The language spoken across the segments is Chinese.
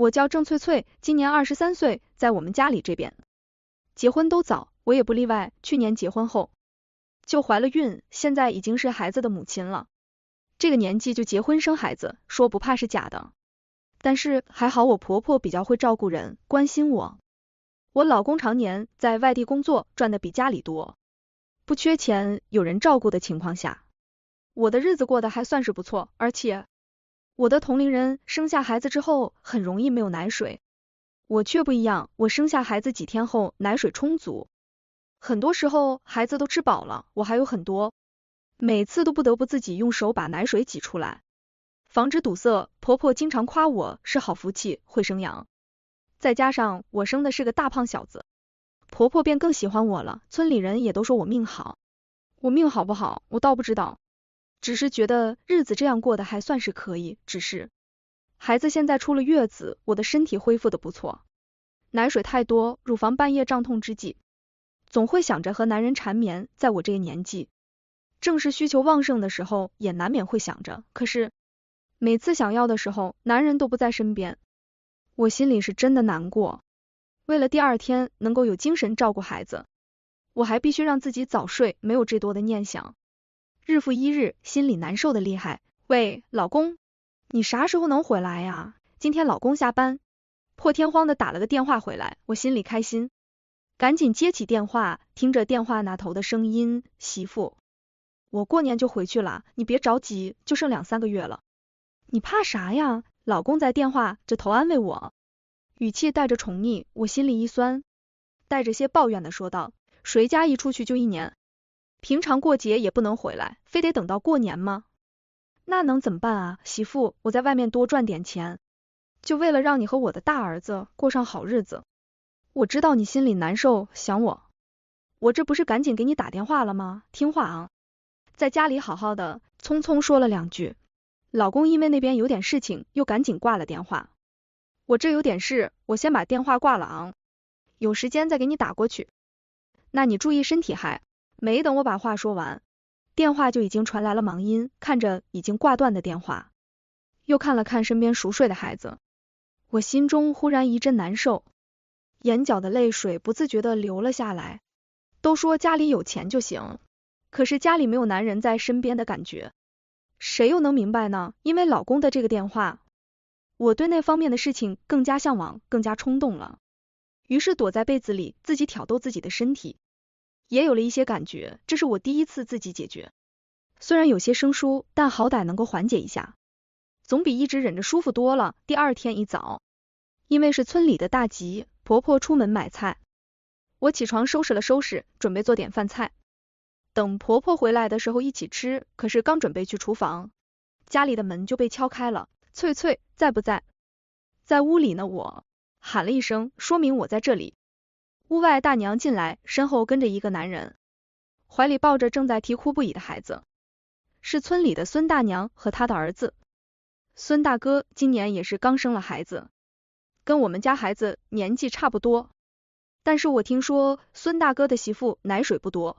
我叫郑翠翠，今年二十三岁，在我们家里这边结婚都早，我也不例外。去年结婚后就怀了孕，现在已经是孩子的母亲了。这个年纪就结婚生孩子，说不怕是假的，但是还好我婆婆比较会照顾人，关心我。我老公常年在外地工作，赚的比家里多，不缺钱，有人照顾的情况下，我的日子过得还算是不错，而且。我的同龄人生下孩子之后很容易没有奶水，我却不一样。我生下孩子几天后奶水充足，很多时候孩子都吃饱了，我还有很多，每次都不得不自己用手把奶水挤出来，防止堵塞。婆婆经常夸我是好福气，会生羊，再加上我生的是个大胖小子，婆婆便更喜欢我了。村里人也都说我命好，我命好不好，我倒不知道。只是觉得日子这样过得还算是可以，只是孩子现在出了月子，我的身体恢复的不错，奶水太多，乳房半夜胀痛之际，总会想着和男人缠绵，在我这个年纪，正是需求旺盛的时候，也难免会想着，可是每次想要的时候，男人都不在身边，我心里是真的难过，为了第二天能够有精神照顾孩子，我还必须让自己早睡，没有这多的念想。日复一日，心里难受的厉害。喂，老公，你啥时候能回来呀？今天老公下班，破天荒的打了个电话回来，我心里开心，赶紧接起电话，听着电话那头的声音，媳妇，我过年就回去了，你别着急，就剩两三个月了，你怕啥呀？老公在电话这头安慰我，语气带着宠溺，我心里一酸，带着些抱怨的说道，谁家一出去就一年？平常过节也不能回来，非得等到过年吗？那能怎么办啊？媳妇，我在外面多赚点钱，就为了让你和我的大儿子过上好日子。我知道你心里难受，想我，我这不是赶紧给你打电话了吗？听话啊，在家里好好的。匆匆说了两句，老公因为那边有点事情，又赶紧挂了电话。我这有点事，我先把电话挂了啊，有时间再给你打过去。那你注意身体还。没等我把话说完，电话就已经传来了忙音。看着已经挂断的电话，又看了看身边熟睡的孩子，我心中忽然一阵难受，眼角的泪水不自觉的流了下来。都说家里有钱就行，可是家里没有男人在身边的感觉，谁又能明白呢？因为老公的这个电话，我对那方面的事情更加向往，更加冲动了。于是躲在被子里，自己挑逗自己的身体。也有了一些感觉，这是我第一次自己解决，虽然有些生疏，但好歹能够缓解一下，总比一直忍着舒服多了。第二天一早，因为是村里的大集，婆婆出门买菜，我起床收拾了收拾，准备做点饭菜，等婆婆回来的时候一起吃。可是刚准备去厨房，家里的门就被敲开了，翠翠在不在？在屋里呢，我喊了一声，说明我在这里。屋外大娘进来，身后跟着一个男人，怀里抱着正在啼哭不已的孩子，是村里的孙大娘和他的儿子。孙大哥今年也是刚生了孩子，跟我们家孩子年纪差不多。但是我听说孙大哥的媳妇奶水不多，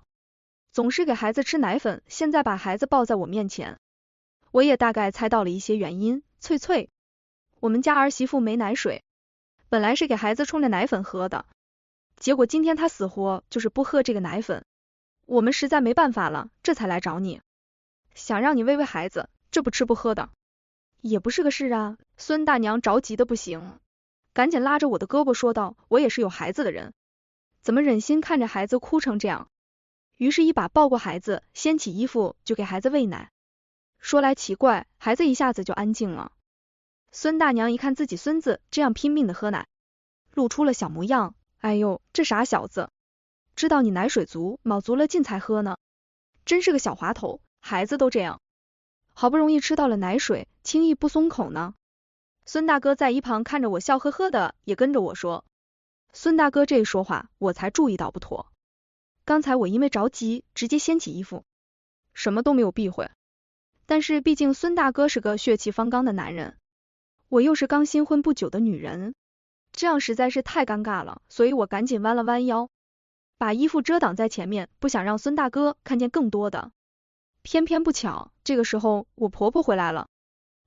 总是给孩子吃奶粉。现在把孩子抱在我面前，我也大概猜到了一些原因。翠翠，我们家儿媳妇没奶水，本来是给孩子冲着奶粉喝的。结果今天他死活就是不喝这个奶粉，我们实在没办法了，这才来找你，想让你喂喂孩子，这不吃不喝的也不是个事啊。孙大娘着急的不行，赶紧拉着我的胳膊说道：“我也是有孩子的人，怎么忍心看着孩子哭成这样？”于是，一把抱过孩子，掀起衣服就给孩子喂奶。说来奇怪，孩子一下子就安静了。孙大娘一看自己孙子这样拼命的喝奶，露出了小模样。哎呦，这傻小子，知道你奶水足，卯足了劲才喝呢，真是个小滑头，孩子都这样，好不容易吃到了奶水，轻易不松口呢。孙大哥在一旁看着我笑呵呵的，也跟着我说，孙大哥这一说话，我才注意到不妥，刚才我因为着急，直接掀起衣服，什么都没有避讳，但是毕竟孙大哥是个血气方刚的男人，我又是刚新婚不久的女人。这样实在是太尴尬了，所以我赶紧弯了弯腰，把衣服遮挡在前面，不想让孙大哥看见更多的。偏偏不巧，这个时候我婆婆回来了。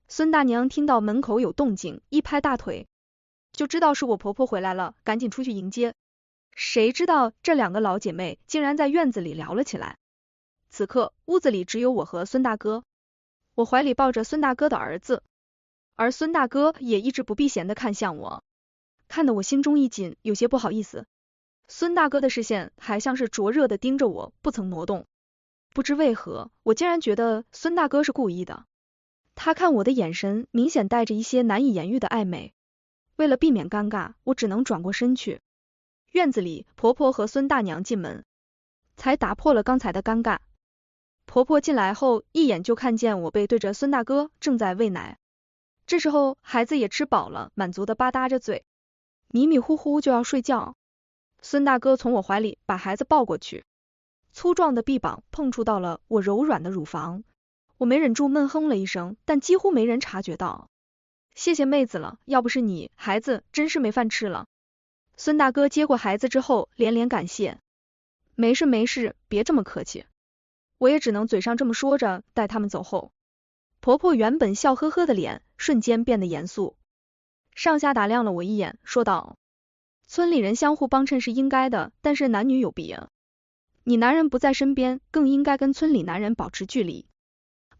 孙大娘听到门口有动静，一拍大腿，就知道是我婆婆回来了，赶紧出去迎接。谁知道这两个老姐妹竟然在院子里聊了起来。此刻屋子里只有我和孙大哥，我怀里抱着孙大哥的儿子，而孙大哥也一直不避嫌的看向我。看得我心中一紧，有些不好意思。孙大哥的视线还像是灼热的盯着我，不曾挪动。不知为何，我竟然觉得孙大哥是故意的。他看我的眼神明显带着一些难以言喻的暧昧。为了避免尴尬，我只能转过身去。院子里，婆婆和孙大娘进门，才打破了刚才的尴尬。婆婆进来后，一眼就看见我背对着孙大哥正在喂奶。这时候，孩子也吃饱了，满足的吧嗒着嘴。迷迷糊糊就要睡觉，孙大哥从我怀里把孩子抱过去，粗壮的臂膀碰触到了我柔软的乳房，我没忍住闷哼了一声，但几乎没人察觉到。谢谢妹子了，要不是你，孩子真是没饭吃了。孙大哥接过孩子之后连连感谢，没事没事，别这么客气。我也只能嘴上这么说着。待他们走后，婆婆原本笑呵呵的脸瞬间变得严肃。上下打量了我一眼，说道：“村里人相互帮衬是应该的，但是男女有别，你男人不在身边，更应该跟村里男人保持距离，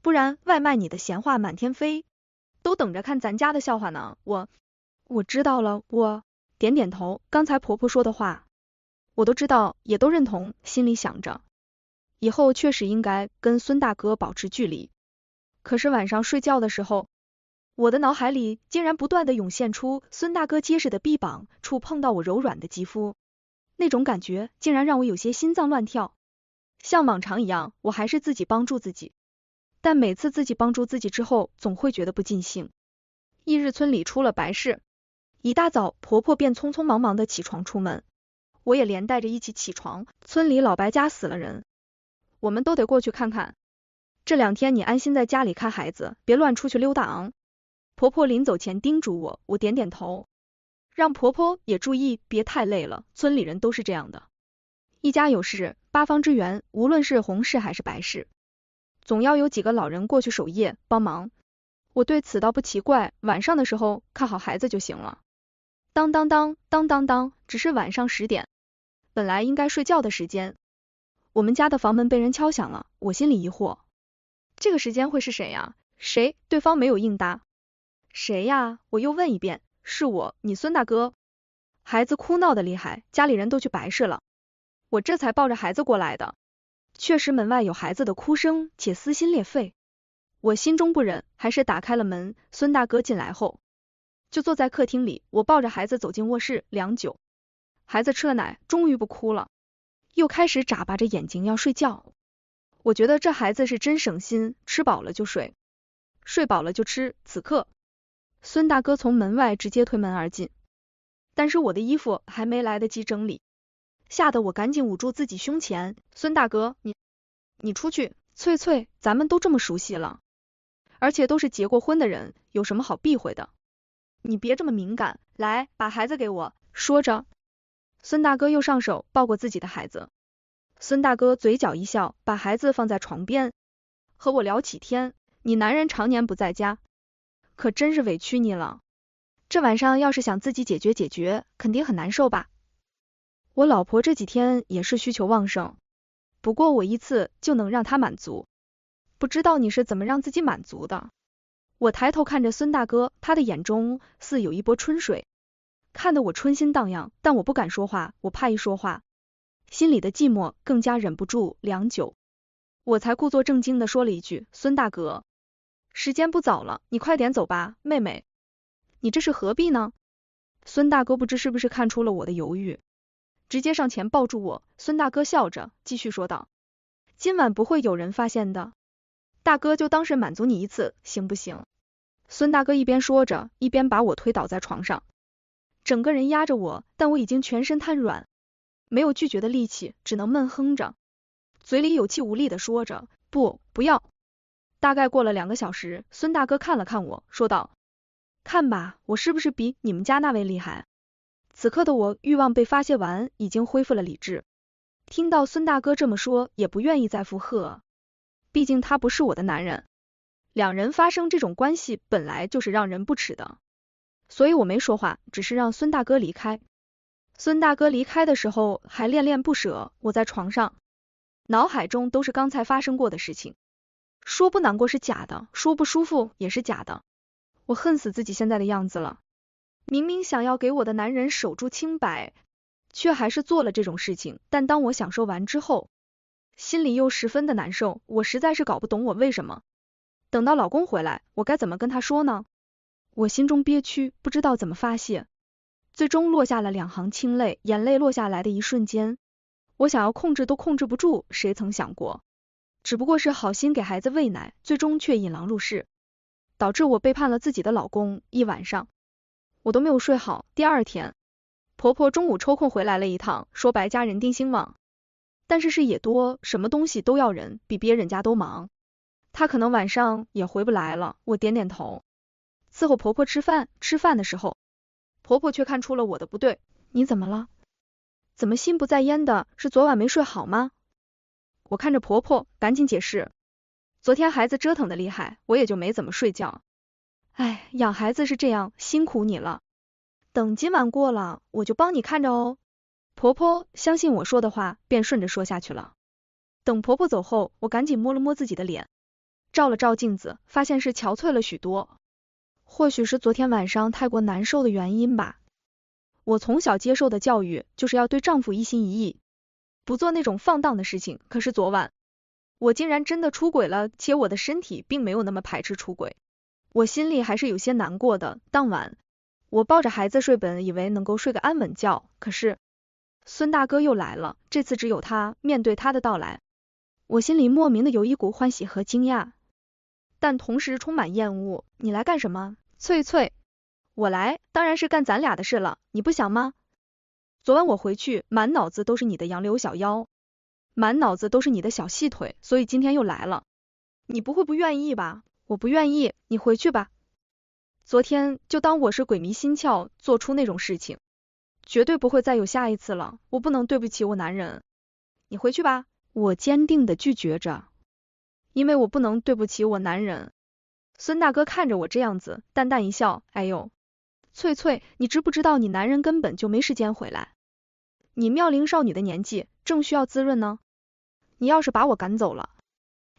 不然外卖你的闲话满天飞，都等着看咱家的笑话呢。”我，我知道了，我点点头。刚才婆婆说的话，我都知道，也都认同，心里想着，以后确实应该跟孙大哥保持距离。可是晚上睡觉的时候。我的脑海里竟然不断的涌现出孙大哥结实的臂膀触碰到我柔软的肌肤，那种感觉竟然让我有些心脏乱跳。像往常一样，我还是自己帮助自己，但每次自己帮助自己之后，总会觉得不尽兴。翌日，村里出了白事，一大早婆婆便匆匆忙忙的起床出门，我也连带着一起起床。村里老白家死了人，我们都得过去看看。这两天你安心在家里看孩子，别乱出去溜达。昂、婆婆临走前叮嘱我，我点点头，让婆婆也注意别太累了。村里人都是这样的，一家有事，八方支援，无论是红事还是白事，总要有几个老人过去守夜帮忙。我对此倒不奇怪，晚上的时候看好孩子就行了。当当当当当当，只是晚上十点，本来应该睡觉的时间，我们家的房门被人敲响了，我心里疑惑，这个时间会是谁呀？谁？对方没有应答。谁呀？我又问一遍，是我，你孙大哥。孩子哭闹的厉害，家里人都去白事了，我这才抱着孩子过来的。确实门外有孩子的哭声，且撕心裂肺，我心中不忍，还是打开了门。孙大哥进来后，就坐在客厅里。我抱着孩子走进卧室，良久，孩子吃了奶，终于不哭了，又开始眨巴着眼睛要睡觉。我觉得这孩子是真省心，吃饱了就睡，睡饱了就吃。此刻。孙大哥从门外直接推门而进，但是我的衣服还没来得及整理，吓得我赶紧捂住自己胸前。孙大哥，你你出去。翠翠，咱们都这么熟悉了，而且都是结过婚的人，有什么好避讳的？你别这么敏感。来，把孩子给我。说着，孙大哥又上手抱过自己的孩子。孙大哥嘴角一笑，把孩子放在床边，和我聊起天。你男人常年不在家。可真是委屈你了，这晚上要是想自己解决解决，肯定很难受吧？我老婆这几天也是需求旺盛，不过我一次就能让她满足，不知道你是怎么让自己满足的？我抬头看着孙大哥，他的眼中似有一波春水，看得我春心荡漾，但我不敢说话，我怕一说话，心里的寂寞更加忍不住。良久，我才故作正经的说了一句：“孙大哥。”时间不早了，你快点走吧，妹妹，你这是何必呢？孙大哥不知是不是看出了我的犹豫，直接上前抱住我。孙大哥笑着继续说道：“今晚不会有人发现的，大哥就当是满足你一次，行不行？”孙大哥一边说着，一边把我推倒在床上，整个人压着我，但我已经全身瘫软，没有拒绝的力气，只能闷哼着，嘴里有气无力的说着：“不，不要。”大概过了两个小时，孙大哥看了看我说道：“看吧，我是不是比你们家那位厉害？”此刻的我欲望被发泄完，已经恢复了理智。听到孙大哥这么说，也不愿意再附和，毕竟他不是我的男人。两人发生这种关系，本来就是让人不齿的，所以我没说话，只是让孙大哥离开。孙大哥离开的时候还恋恋不舍。我在床上，脑海中都是刚才发生过的事情。说不难过是假的，说不舒服也是假的。我恨死自己现在的样子了，明明想要给我的男人守住清白，却还是做了这种事情。但当我享受完之后，心里又十分的难受，我实在是搞不懂我为什么。等到老公回来，我该怎么跟他说呢？我心中憋屈，不知道怎么发泄，最终落下了两行清泪。眼泪落下来的一瞬间，我想要控制都控制不住。谁曾想过？只不过是好心给孩子喂奶，最终却引狼入室，导致我背叛了自己的老公。一晚上我都没有睡好。第二天，婆婆中午抽空回来了一趟，说白家人定兴旺，但是事也多，什么东西都要人，比别人家都忙。她可能晚上也回不来了。我点点头，伺候婆婆吃饭。吃饭的时候，婆婆却看出了我的不对。你怎么了？怎么心不在焉的？是昨晚没睡好吗？我看着婆婆，赶紧解释，昨天孩子折腾的厉害，我也就没怎么睡觉。哎，养孩子是这样，辛苦你了。等今晚过了，我就帮你看着哦。婆婆相信我说的话，便顺着说下去了。等婆婆走后，我赶紧摸了摸自己的脸，照了照镜子，发现是憔悴了许多。或许是昨天晚上太过难受的原因吧。我从小接受的教育就是要对丈夫一心一意。不做那种放荡的事情，可是昨晚我竟然真的出轨了，且我的身体并没有那么排斥出轨，我心里还是有些难过的。当晚我抱着孩子睡，本以为能够睡个安稳觉，可是孙大哥又来了，这次只有他面对他的到来，我心里莫名的有一股欢喜和惊讶，但同时充满厌恶。你来干什么，翠翠？我来，当然是干咱俩的事了，你不想吗？昨晚我回去，满脑子都是你的杨柳小腰，满脑子都是你的小细腿，所以今天又来了。你不会不愿意吧？我不愿意，你回去吧。昨天就当我是鬼迷心窍，做出那种事情，绝对不会再有下一次了。我不能对不起我男人，你回去吧。我坚定的拒绝着，因为我不能对不起我男人。孙大哥看着我这样子，淡淡一笑，哎呦。翠翠，你知不知道你男人根本就没时间回来？你妙龄少女的年纪正需要滋润呢，你要是把我赶走了，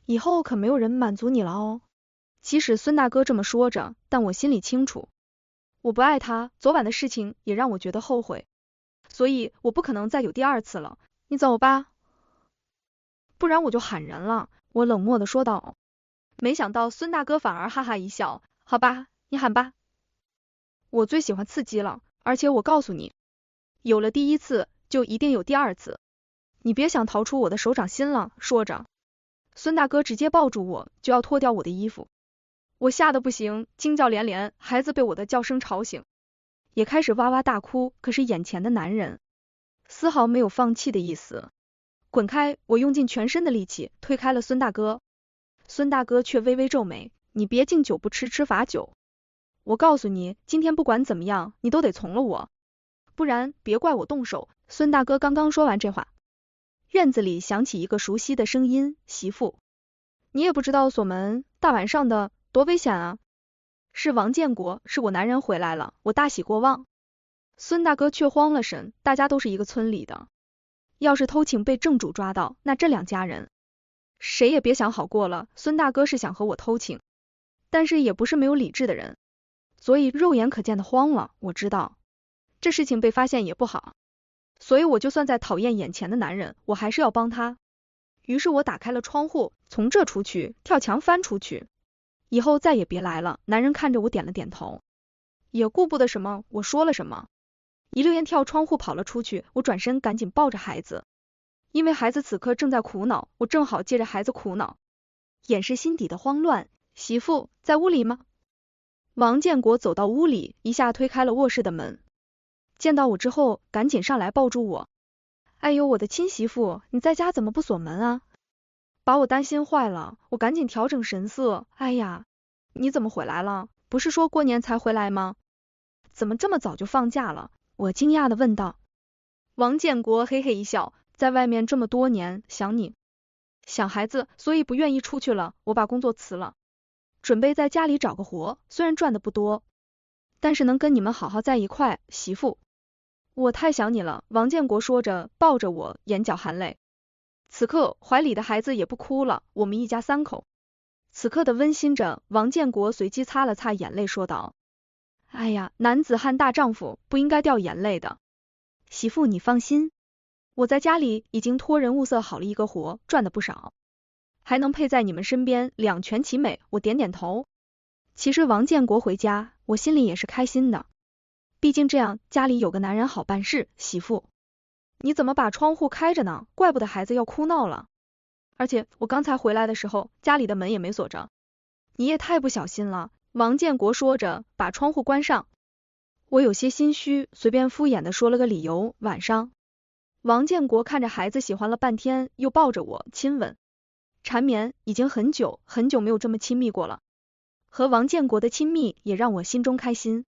以后可没有人满足你了哦。即使孙大哥这么说着，但我心里清楚，我不爱他，昨晚的事情也让我觉得后悔，所以我不可能再有第二次了。你走吧，不然我就喊人了。我冷漠的说道。没想到孙大哥反而哈哈一笑，好吧，你喊吧。我最喜欢刺激了，而且我告诉你，有了第一次，就一定有第二次，你别想逃出我的手掌心了。说着，孙大哥直接抱住我，就要脱掉我的衣服，我吓得不行，惊叫连连，孩子被我的叫声吵醒，也开始哇哇大哭。可是眼前的男人丝毫没有放弃的意思，滚开！我用尽全身的力气推开了孙大哥，孙大哥却微微皱眉，你别敬酒不吃吃罚酒。我告诉你，今天不管怎么样，你都得从了我，不然别怪我动手。孙大哥刚刚说完这话，院子里响起一个熟悉的声音：“媳妇，你也不知道锁门，大晚上的多危险啊！”是王建国，是我男人回来了，我大喜过望。孙大哥却慌了神，大家都是一个村里的，要是偷情被正主抓到，那这两家人谁也别想好过了。孙大哥是想和我偷情，但是也不是没有理智的人。所以肉眼可见的慌了，我知道这事情被发现也不好，所以我就算再讨厌眼前的男人，我还是要帮他。于是我打开了窗户，从这出去，跳墙翻出去，以后再也别来了。男人看着我点了点头，也顾不得什么，我说了什么，一溜烟跳窗户跑了出去。我转身赶紧抱着孩子，因为孩子此刻正在苦恼，我正好借着孩子苦恼，掩饰心底的慌乱。媳妇在屋里吗？王建国走到屋里，一下推开了卧室的门，见到我之后，赶紧上来抱住我，哎呦，我的亲媳妇，你在家怎么不锁门啊？把我担心坏了。我赶紧调整神色，哎呀，你怎么回来了？不是说过年才回来吗？怎么这么早就放假了？我惊讶的问道。王建国嘿嘿一笑，在外面这么多年，想你，想孩子，所以不愿意出去了。我把工作辞了。准备在家里找个活，虽然赚的不多，但是能跟你们好好在一块，媳妇，我太想你了。王建国说着，抱着我，眼角含泪。此刻怀里的孩子也不哭了，我们一家三口，此刻的温馨着。王建国随即擦了擦眼泪，说道：“哎呀，男子汉大丈夫不应该掉眼泪的，媳妇你放心，我在家里已经托人物色好了一个活，赚的不少。”还能配在你们身边，两全其美。我点点头。其实王建国回家，我心里也是开心的，毕竟这样家里有个男人好办事。媳妇，你怎么把窗户开着呢？怪不得孩子要哭闹了。而且我刚才回来的时候，家里的门也没锁着，你也太不小心了。王建国说着，把窗户关上。我有些心虚，随便敷衍的说了个理由。晚上，王建国看着孩子喜欢了半天，又抱着我亲吻。缠绵已经很久很久没有这么亲密过了，和王建国的亲密也让我心中开心，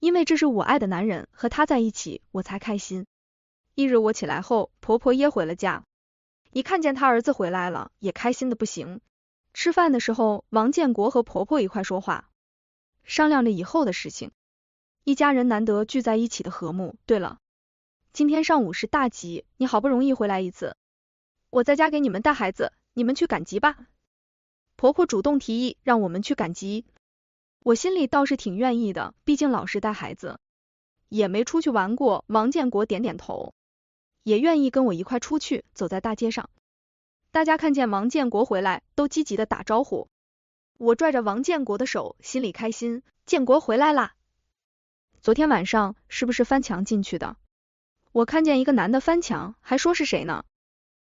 因为这是我爱的男人，和他在一起我才开心。翌日我起来后，婆婆也回了家，一看见他儿子回来了，也开心的不行。吃饭的时候，王建国和婆婆一块说话，商量着以后的事情，一家人难得聚在一起的和睦。对了，今天上午是大吉，你好不容易回来一次，我在家给你们带孩子。你们去赶集吧，婆婆主动提议让我们去赶集，我心里倒是挺愿意的，毕竟老实带孩子，也没出去玩过。王建国点点头，也愿意跟我一块出去，走在大街上，大家看见王建国回来，都积极的打招呼。我拽着王建国的手，心里开心，建国回来啦。昨天晚上是不是翻墙进去的？我看见一个男的翻墙，还说是谁呢？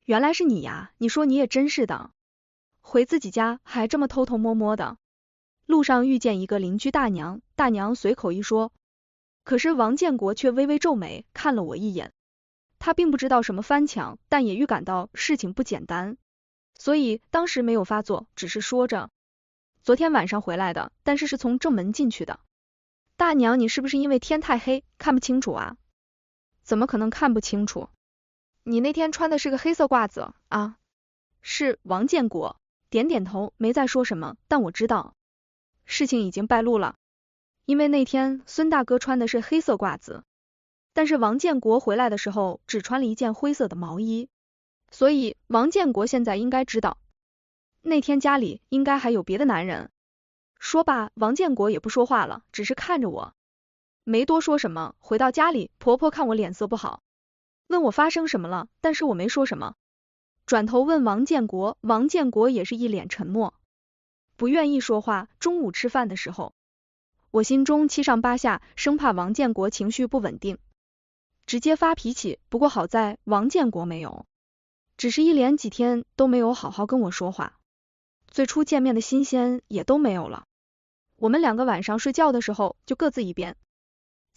原来是你呀！你说你也真是的，回自己家还这么偷偷摸摸的。路上遇见一个邻居大娘，大娘随口一说，可是王建国却微微皱眉看了我一眼，他并不知道什么翻墙，但也预感到事情不简单，所以当时没有发作，只是说着，昨天晚上回来的，但是是从正门进去的。大娘，你是不是因为天太黑看不清楚啊？怎么可能看不清楚？你那天穿的是个黑色褂子啊？是王建国，点点头，没再说什么。但我知道，事情已经败露了，因为那天孙大哥穿的是黑色褂子，但是王建国回来的时候只穿了一件灰色的毛衣，所以王建国现在应该知道，那天家里应该还有别的男人。说罢，王建国也不说话了，只是看着我，没多说什么。回到家里，婆婆看我脸色不好。问我发生什么了，但是我没说什么。转头问王建国，王建国也是一脸沉默，不愿意说话。中午吃饭的时候，我心中七上八下，生怕王建国情绪不稳定，直接发脾气。不过好在王建国没有，只是一连几天都没有好好跟我说话，最初见面的新鲜也都没有了。我们两个晚上睡觉的时候就各自一边。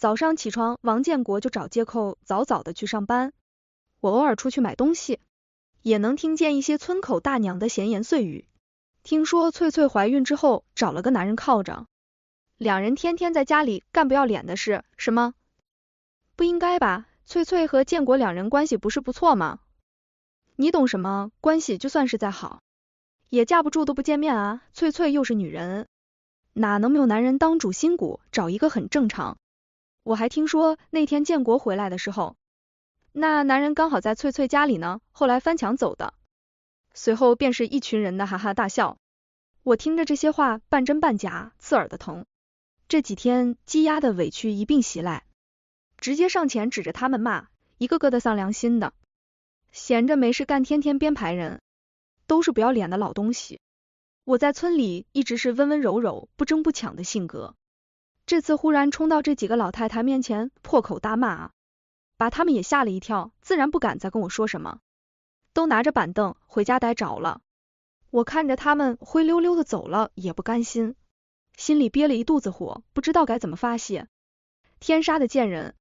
早上起床，王建国就找借口早早的去上班。我偶尔出去买东西，也能听见一些村口大娘的闲言碎语。听说翠翠怀孕之后找了个男人靠着，两人天天在家里干不要脸的事，是吗？不应该吧？翠翠和建国两人关系不是不错吗？你懂什么关系？就算是再好，也架不住都不见面啊。翠翠又是女人，哪能没有男人当主心骨？找一个很正常。我还听说那天建国回来的时候，那男人刚好在翠翠家里呢，后来翻墙走的。随后便是一群人的哈哈大笑。我听着这些话半真半假，刺耳的疼。这几天积压的委屈一并袭来，直接上前指着他们骂，一个个的丧良心的，闲着没事干，天天编排人，都是不要脸的老东西。我在村里一直是温温柔柔、不争不抢的性格。这次忽然冲到这几个老太太面前破口大骂，把他们也吓了一跳，自然不敢再跟我说什么，都拿着板凳回家待着了。我看着他们灰溜溜的走了，也不甘心，心里憋了一肚子火，不知道该怎么发泄。天杀的贱人，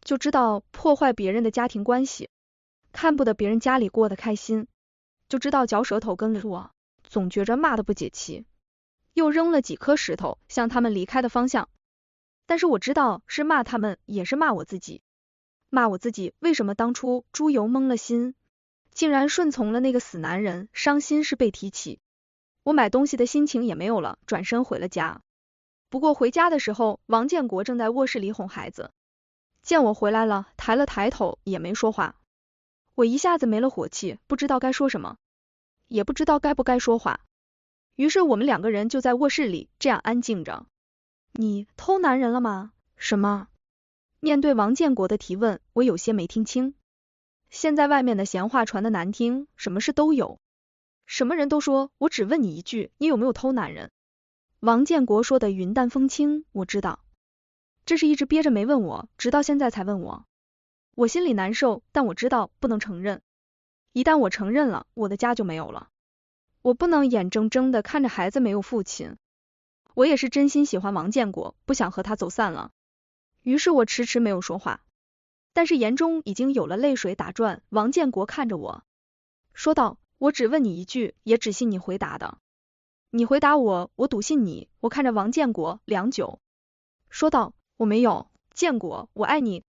就知道破坏别人的家庭关系，看不得别人家里过得开心，就知道嚼舌头。跟着我，总觉着骂的不解气，又扔了几颗石头向他们离开的方向。但是我知道是骂他们，也是骂我自己，骂我自己为什么当初猪油蒙了心，竟然顺从了那个死男人，伤心是被提起，我买东西的心情也没有了，转身回了家。不过回家的时候，王建国正在卧室里哄孩子，见我回来了，抬了抬头也没说话。我一下子没了火气，不知道该说什么，也不知道该不该说话，于是我们两个人就在卧室里这样安静着。你偷男人了吗？什么？面对王建国的提问，我有些没听清。现在外面的闲话传的难听，什么事都有，什么人都说。我只问你一句，你有没有偷男人？王建国说的云淡风轻，我知道，这是一直憋着没问我，直到现在才问我。我心里难受，但我知道不能承认。一旦我承认了，我的家就没有了，我不能眼睁睁的看着孩子没有父亲。我也是真心喜欢王建国，不想和他走散了，于是我迟迟没有说话，但是眼中已经有了泪水打转。王建国看着我说道：“我只问你一句，也只信你回答的，你回答我，我笃信你。”我看着王建国良久，说道：“我没有，建国，我爱你，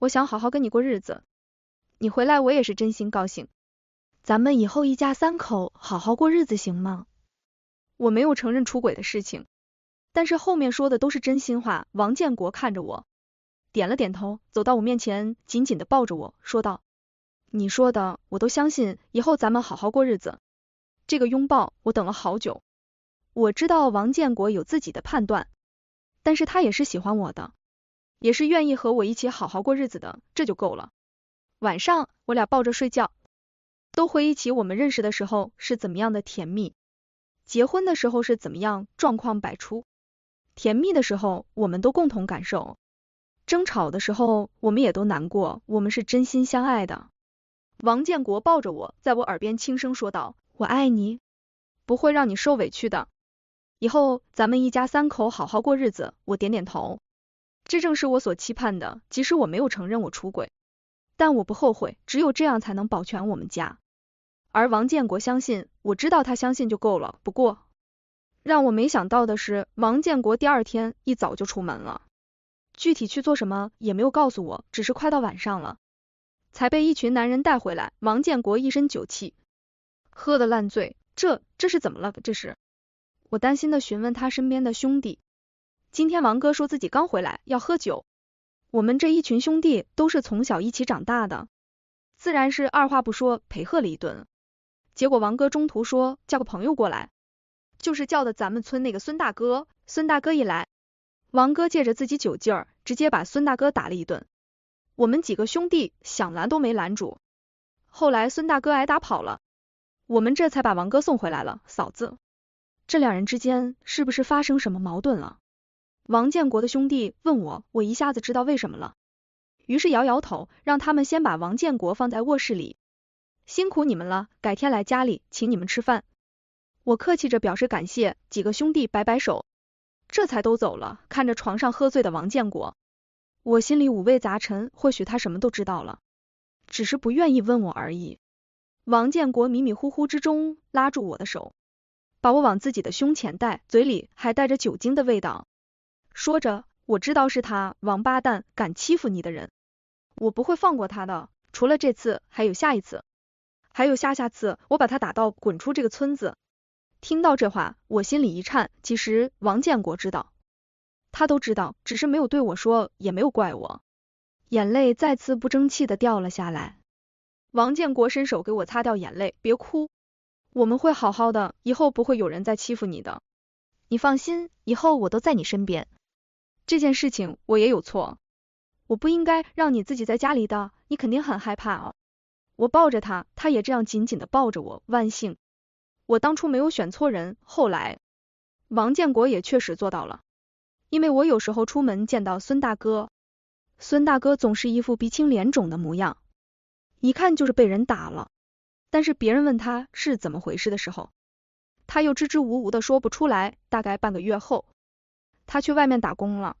我想好好跟你过日子，你回来我也是真心高兴，咱们以后一家三口好好过日子，行吗？”我没有承认出轨的事情，但是后面说的都是真心话。王建国看着我，点了点头，走到我面前，紧紧的抱着我说道：“你说的我都相信，以后咱们好好过日子。”这个拥抱我等了好久，我知道王建国有自己的判断，但是他也是喜欢我的，也是愿意和我一起好好过日子的，这就够了。晚上我俩抱着睡觉，都回忆起我们认识的时候是怎么样的甜蜜。结婚的时候是怎么样，状况百出；甜蜜的时候我们都共同感受，争吵的时候我们也都难过。我们是真心相爱的。王建国抱着我，在我耳边轻声说道：“我爱你，不会让你受委屈的。以后咱们一家三口好好过日子。”我点点头，这正是我所期盼的。即使我没有承认我出轨，但我不后悔。只有这样才能保全我们家。而王建国相信我知道他相信就够了。不过，让我没想到的是，王建国第二天一早就出门了，具体去做什么也没有告诉我，只是快到晚上了，才被一群男人带回来。王建国一身酒气，喝的烂醉，这这是怎么了？这是？我担心的询问他身边的兄弟。今天王哥说自己刚回来要喝酒，我们这一群兄弟都是从小一起长大的，自然是二话不说陪喝了一顿。结果王哥中途说叫个朋友过来，就是叫的咱们村那个孙大哥。孙大哥一来，王哥借着自己酒劲儿，直接把孙大哥打了一顿。我们几个兄弟想拦都没拦住。后来孙大哥挨打跑了，我们这才把王哥送回来了。嫂子，这两人之间是不是发生什么矛盾了？王建国的兄弟问我，我一下子知道为什么了，于是摇摇头，让他们先把王建国放在卧室里。辛苦你们了，改天来家里请你们吃饭。我客气着表示感谢，几个兄弟摆摆手，这才都走了。看着床上喝醉的王建国，我心里五味杂陈。或许他什么都知道了，只是不愿意问我而已。王建国迷迷糊糊之中拉住我的手，把我往自己的胸前带，嘴里还带着酒精的味道。说着，我知道是他王八蛋，敢欺负你的人，我不会放过他的。除了这次，还有下一次。还有下下次，我把他打到滚出这个村子。听到这话，我心里一颤。其实王建国知道，他都知道，只是没有对我说，也没有怪我。眼泪再次不争气的掉了下来。王建国伸手给我擦掉眼泪，别哭，我们会好好的，以后不会有人再欺负你的。你放心，以后我都在你身边。这件事情我也有错，我不应该让你自己在家里的，你肯定很害怕哦。我抱着他，他也这样紧紧的抱着我。万幸，我当初没有选错人。后来，王建国也确实做到了，因为我有时候出门见到孙大哥，孙大哥总是一副鼻青脸肿的模样，一看就是被人打了。但是别人问他是怎么回事的时候，他又支支吾吾的说不出来。大概半个月后，他去外面打工了。